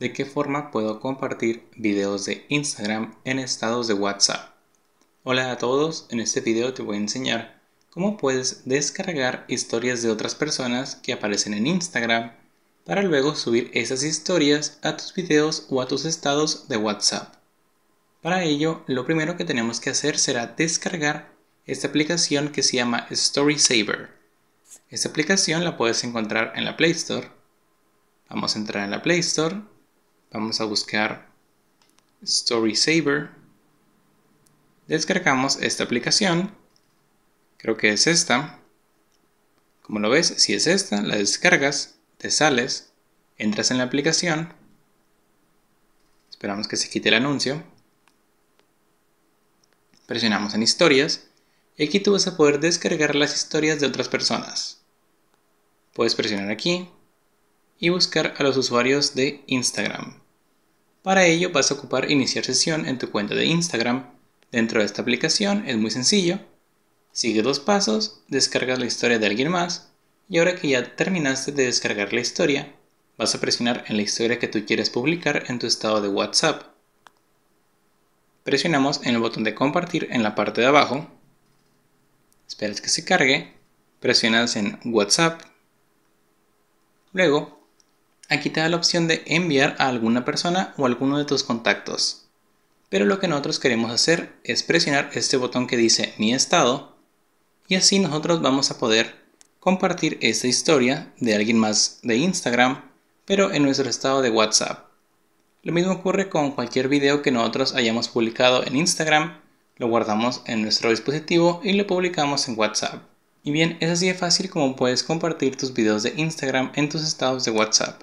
de qué forma puedo compartir videos de Instagram en estados de WhatsApp. Hola a todos, en este video te voy a enseñar cómo puedes descargar historias de otras personas que aparecen en Instagram para luego subir esas historias a tus videos o a tus estados de WhatsApp. Para ello, lo primero que tenemos que hacer será descargar esta aplicación que se llama Story Saver. Esta aplicación la puedes encontrar en la Play Store. Vamos a entrar en la Play Store vamos a buscar Story Saver. Descargamos esta aplicación. Creo que es esta. Como lo ves, si es esta, la descargas, te sales, entras en la aplicación. Esperamos que se quite el anuncio. Presionamos en historias. Y aquí tú vas a poder descargar las historias de otras personas. Puedes presionar aquí y buscar a los usuarios de Instagram. Para ello vas a ocupar iniciar sesión en tu cuenta de Instagram. Dentro de esta aplicación es muy sencillo. Sigue dos pasos, descargas la historia de alguien más y ahora que ya terminaste de descargar la historia, vas a presionar en la historia que tú quieres publicar en tu estado de WhatsApp. Presionamos en el botón de compartir en la parte de abajo. Esperas que se cargue. Presionas en WhatsApp. Luego Aquí te da la opción de enviar a alguna persona o alguno de tus contactos. Pero lo que nosotros queremos hacer es presionar este botón que dice mi estado y así nosotros vamos a poder compartir esta historia de alguien más de Instagram, pero en nuestro estado de WhatsApp. Lo mismo ocurre con cualquier video que nosotros hayamos publicado en Instagram, lo guardamos en nuestro dispositivo y lo publicamos en WhatsApp. Y bien, es así de fácil como puedes compartir tus videos de Instagram en tus estados de WhatsApp.